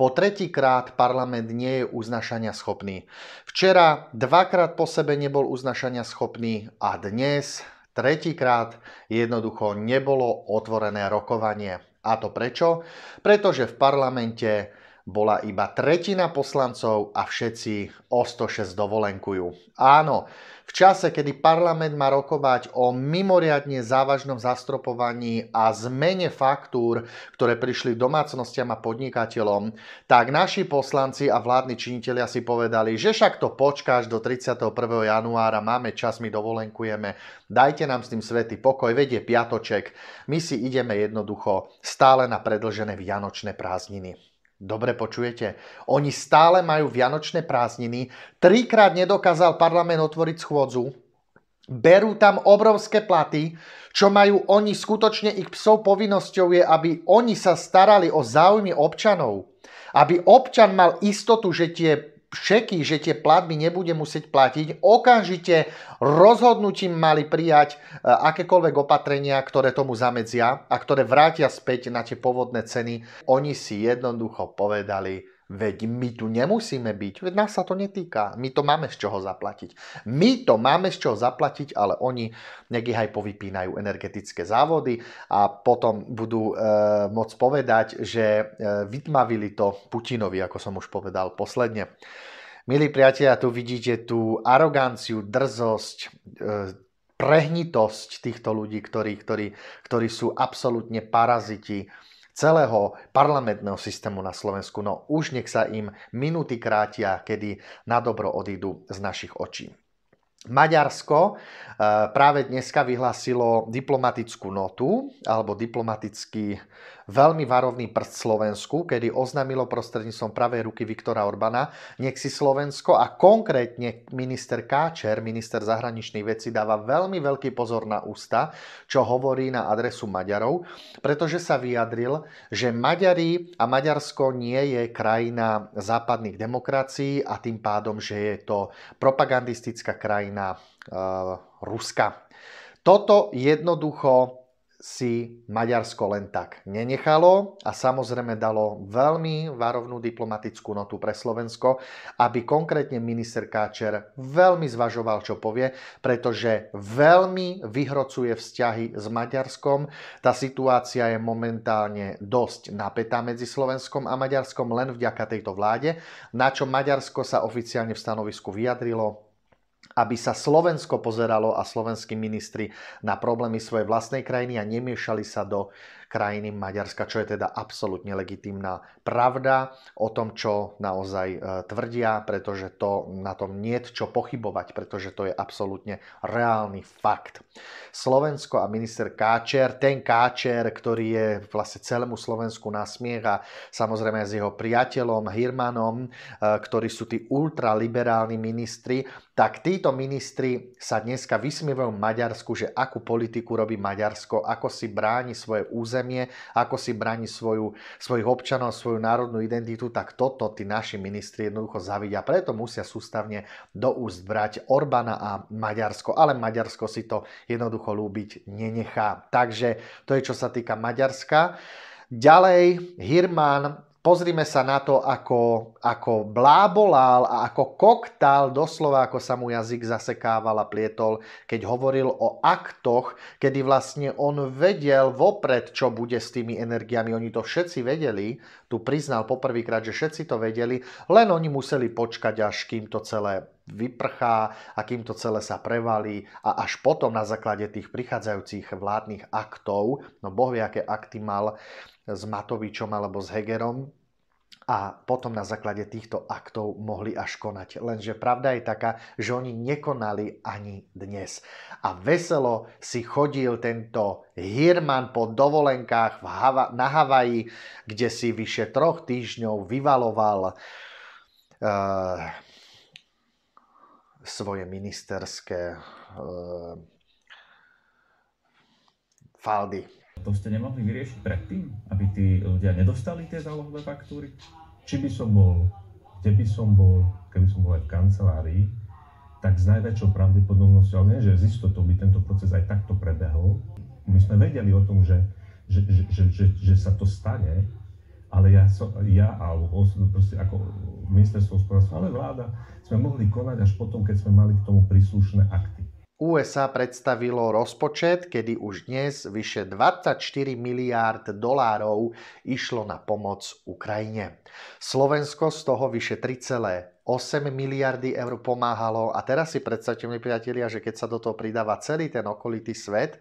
Po tretíkrát parlament nie je uznašania schopný. Včera dvakrát po sebe nebol uznašania schopný a dnes tretíkrát jednoducho nebolo otvorené rokovanie. A to prečo? Pretože v parlamente bola iba tretina poslancov a všetci o 106 dovolenkujú. Áno, v čase, kedy parlament má rokovať o mimoriadne závažnom zastropovaní a zmene faktúr, ktoré prišli domácnostiam a podnikateľom, tak naši poslanci a vládni činitelia si povedali, že však to počkáš do 31. januára, máme čas, my dovolenkujeme, dajte nám s tým svety pokoj, vedie piatoček, my si ideme jednoducho stále na predlžené vianočné prázdniny. Dobre počujete. Oni stále majú vianočné prázdniny. Trikrát nedokázal parlament otvoriť schôdzu. Berú tam obrovské platy, čo majú oni skutočne ich psov povinnosťou je, aby oni sa starali o záujmy občanov. Aby občan mal istotu, že tie šeky, že tie platby nebude musieť platiť, okamžite rozhodnutím mali prijať e, akékoľvek opatrenia, ktoré tomu zamedzia a ktoré vrátia späť na tie pôvodné ceny. Oni si jednoducho povedali, Veď my tu nemusíme byť, veď nás sa to netýka. My to máme z čoho zaplatiť. My to máme z čoho zaplatiť, ale oni nech aj povypínajú energetické závody a potom budú e, môcť povedať, že e, vytmavili to Putinovi, ako som už povedal posledne. Milí priatelia, tu vidíte tú aroganciu, drzosť, e, prehnitosť týchto ľudí, ktorí, ktorí, ktorí sú absolútne paraziti, celého parlamentného systému na Slovensku. No už nech sa im minúty krátia, kedy na dobro odídu z našich očí. Maďarsko eh, práve dneska vyhlásilo diplomatickú notu alebo diplomatický veľmi varovný prst Slovensku, kedy oznámilo prostredníctvom pravej ruky Viktora Orbana, nech si Slovensko a konkrétne minister Káčer, minister zahraničných vecí, dáva veľmi veľký pozor na ústa, čo hovorí na adresu Maďarov, pretože sa vyjadril, že Maďari a Maďarsko nie je krajina západných demokracií a tým pádom, že je to propagandistická krajina e, eh, Ruska. Toto jednoducho si Maďarsko len tak nenechalo a samozrejme dalo veľmi varovnú diplomatickú notu pre Slovensko, aby konkrétne minister Káčer veľmi zvažoval, čo povie, pretože veľmi vyhrocuje vzťahy s Maďarskom. Tá situácia je momentálne dosť napätá medzi Slovenskom a Maďarskom len vďaka tejto vláde, na čo Maďarsko sa oficiálne v stanovisku vyjadrilo, aby sa Slovensko pozeralo a slovenskí ministri na problémy svojej vlastnej krajiny a nemiešali sa do krajiny Maďarska, čo je teda absolútne legitimná pravda o tom, čo naozaj e, tvrdia, pretože to na tom nie je čo pochybovať, pretože to je absolútne reálny fakt. Slovensko a minister Káčer, ten Káčer, ktorý je vlastne celému Slovensku smiech a samozrejme s jeho priateľom Hirmanom, e, ktorí sú tí ultraliberálni ministri, tak tí Títo ministri sa dneska vysmievajú Maďarsku, že akú politiku robí Maďarsko, ako si bráni svoje územie, ako si bráni svoju, svojich občanov, svoju národnú identitu, tak toto tí naši ministri jednoducho zavidia. Preto musia sústavne do úst brať Orbána a Maďarsko, ale Maďarsko si to jednoducho lúbiť nenechá. Takže to je čo sa týka Maďarska. Ďalej, Hirman Pozrime sa na to, ako, ako blábolal a ako koktál, doslova ako sa mu jazyk zasekával a plietol, keď hovoril o aktoch, kedy vlastne on vedel vopred, čo bude s tými energiami. Oni to všetci vedeli, tu priznal poprvýkrát, že všetci to vedeli, len oni museli počkať, až kým to celé vyprchá a kým to celé sa prevalí a až potom na základe tých prichádzajúcich vládnych aktov, no boh vie, aké akty mal s Matovičom alebo s Hegerom, a potom na základe týchto aktov mohli až konať. Lenže pravda je taká, že oni nekonali ani dnes. A veselo si chodil tento Hirman po dovolenkách v Hava- na Havaji, kde si vyše troch týždňov vyvaloval uh, svoje ministerské uh, faldy. To ste nemohli vyriešiť predtým, aby tí ľudia nedostali tie zálohové faktúry? Či by som bol, kde by som bol, keby som bol aj v kancelárii, tak s najväčšou pravdepodobnosťou, ale nie, že z istotou by tento proces aj takto prebehol. My sme vedeli o tom, že, že, že, že, že, že sa to stane, ale ja, som, ja alebo proste ako ministerstvo hospodárstva, ale vláda, sme mohli konať až potom, keď sme mali k tomu príslušné akty. USA predstavilo rozpočet, kedy už dnes vyše 24 miliárd dolárov išlo na pomoc Ukrajine. Slovensko z toho vyše 3,8 miliardy eur pomáhalo a teraz si predstavte, milí priatelia, že keď sa do toho pridáva celý ten okolitý svet,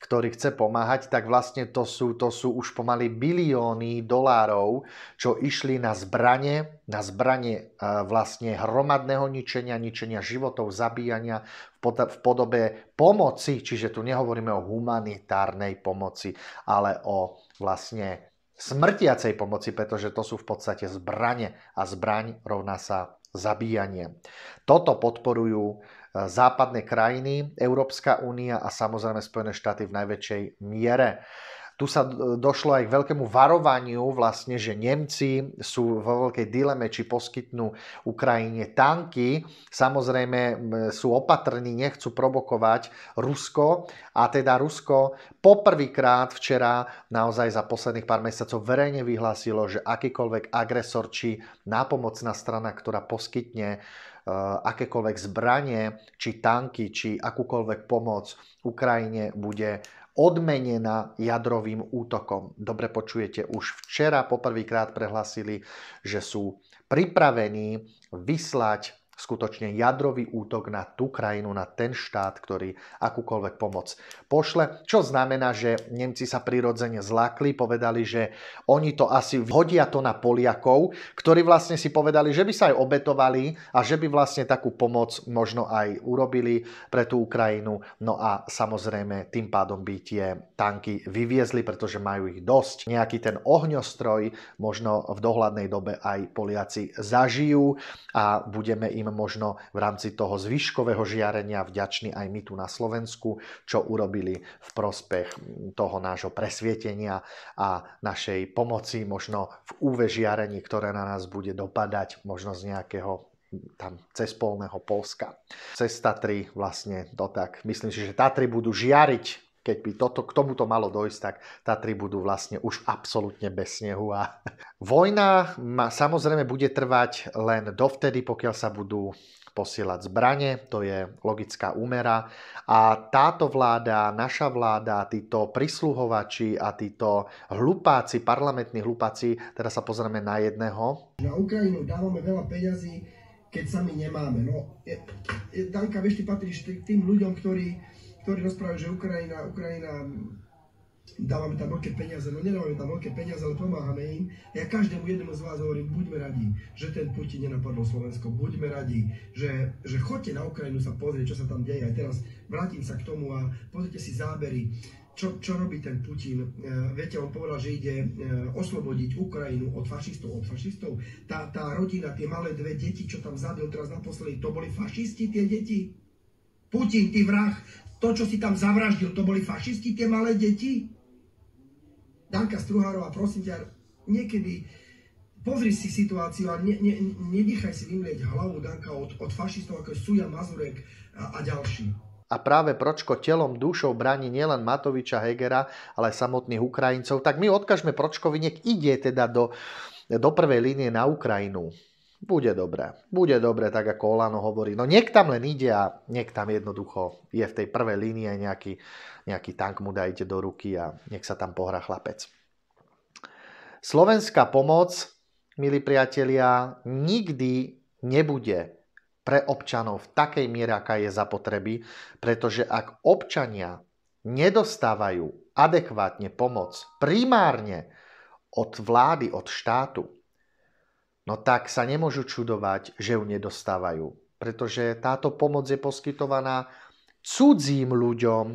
ktorý chce pomáhať, tak vlastne to sú, to sú už pomaly bilióny dolárov, čo išli na zbranie, na zbranie e, vlastne hromadného ničenia, ničenia životov, zabíjania v podobe pomoci, čiže tu nehovoríme o humanitárnej pomoci, ale o vlastne smrtiacej pomoci, pretože to sú v podstate zbranie a zbraň rovná sa zabíjanie. Toto podporujú E, západné krajiny, Európska únia a samozrejme Spojené štáty v najväčšej miere. Tu sa e, došlo aj k veľkému varovaniu, vlastne, že Nemci sú vo veľkej dileme, či poskytnú Ukrajine tanky. Samozrejme sú opatrní, nechcú provokovať Rusko. A teda Rusko poprvýkrát včera naozaj za posledných pár mesiacov verejne vyhlásilo, že akýkoľvek agresor či nápomocná strana, ktorá poskytne e, akékoľvek zbranie, či tanky, či akúkoľvek pomoc Ukrajine bude odmenená jadrovým útokom. Dobre počujete, už včera poprvýkrát prehlasili, že sú pripravení vyslať skutočne jadrový útok na tú krajinu, na ten štát, ktorý akúkoľvek pomoc pošle. Čo znamená, že Nemci sa prirodzene zlákli, povedali, že oni to asi vhodia to na Poliakov, ktorí vlastne si povedali, že by sa aj obetovali a že by vlastne takú pomoc možno aj urobili pre tú Ukrajinu. No a samozrejme tým pádom by tie tanky vyviezli, pretože majú ich dosť. Nejaký ten ohňostroj možno v dohľadnej dobe aj Poliaci zažijú a budeme im možno v rámci toho zvyškového žiarenia vďační aj my tu na Slovensku, čo urobili v prospech toho nášho presvietenia a našej pomoci možno v UV žiarení, ktoré na nás bude dopadať možno z nejakého hm, tam cez polného Polska. Cez Tatry vlastne to tak. Myslím si, že Tatry budú žiariť keď by toto, k tomuto malo dojsť, tak Tatry budú vlastne už absolútne bez snehu. A vojna ma, samozrejme bude trvať len dovtedy, pokiaľ sa budú posielať zbranie, to je logická úmera. A táto vláda, naša vláda, títo prisluhovači a títo hlupáci, parlamentní hlupáci, teraz sa pozrieme na jedného. Na Ukrajinu dávame veľa peňazí, keď sami nemáme. No, je, je, Danka, vieš, ty patríš tým ľuďom, ktorí ktorí rozprávajú, že Ukrajina, Ukrajina dávame tam veľké peniaze, no nedávame tam veľké peniaze, ale pomáhame im. Ja každému jednému z vás hovorím, buďme radi, že ten Putin nenapadol Slovensko, buďme radi, že, že chodte na Ukrajinu sa pozrieť, čo sa tam deje. Aj teraz vrátim sa k tomu a pozrite si zábery, čo, čo robí ten Putin. E, viete, on povedal, že ide e, oslobodiť Ukrajinu od fašistov, od fašistov. Tá, tá rodina, tie malé dve deti, čo tam zabil teraz naposledy, to boli fašisti tie deti. Putin, ty vrah, to, čo si tam zavraždil, to boli fašisti, tie malé deti? Danka Struhárová, prosím ťa, niekedy pozri si situáciu a ne, ne, nedýchaj si vymlieť hlavu Danka od, od fašistov, ako je Suja Mazurek a, a ďalší. A práve Pročko telom, dušou bráni nielen Matoviča Hegera, ale aj samotných Ukrajincov. Tak my odkažme Pročkovi, nech ide teda do, do prvej línie na Ukrajinu bude dobré. Bude dobré, tak ako Olano hovorí. No niek tam len ide a niek tam jednoducho je v tej prvej línii nejaký, nejaký tank mu dajte do ruky a nech sa tam pohrá chlapec. Slovenská pomoc, milí priatelia, nikdy nebude pre občanov v takej miere, aká je zapotreby, pretože ak občania nedostávajú adekvátne pomoc primárne od vlády, od štátu, no tak sa nemôžu čudovať, že ju nedostávajú. Pretože táto pomoc je poskytovaná cudzím ľuďom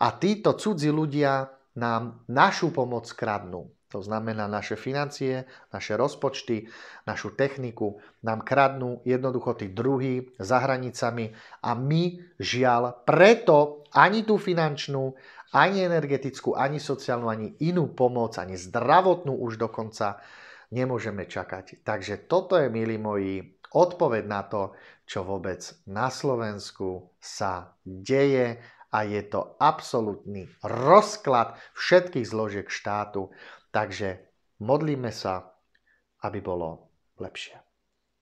a títo cudzí ľudia nám našu pomoc kradnú. To znamená, naše financie, naše rozpočty, našu techniku nám kradnú jednoducho tí druhí za hranicami a my žiaľ preto ani tú finančnú, ani energetickú, ani sociálnu, ani inú pomoc, ani zdravotnú už dokonca nemôžeme čakať. Takže toto je, milí moji, odpoveď na to, čo vôbec na Slovensku sa deje a je to absolútny rozklad všetkých zložiek štátu. Takže modlíme sa, aby bolo lepšie.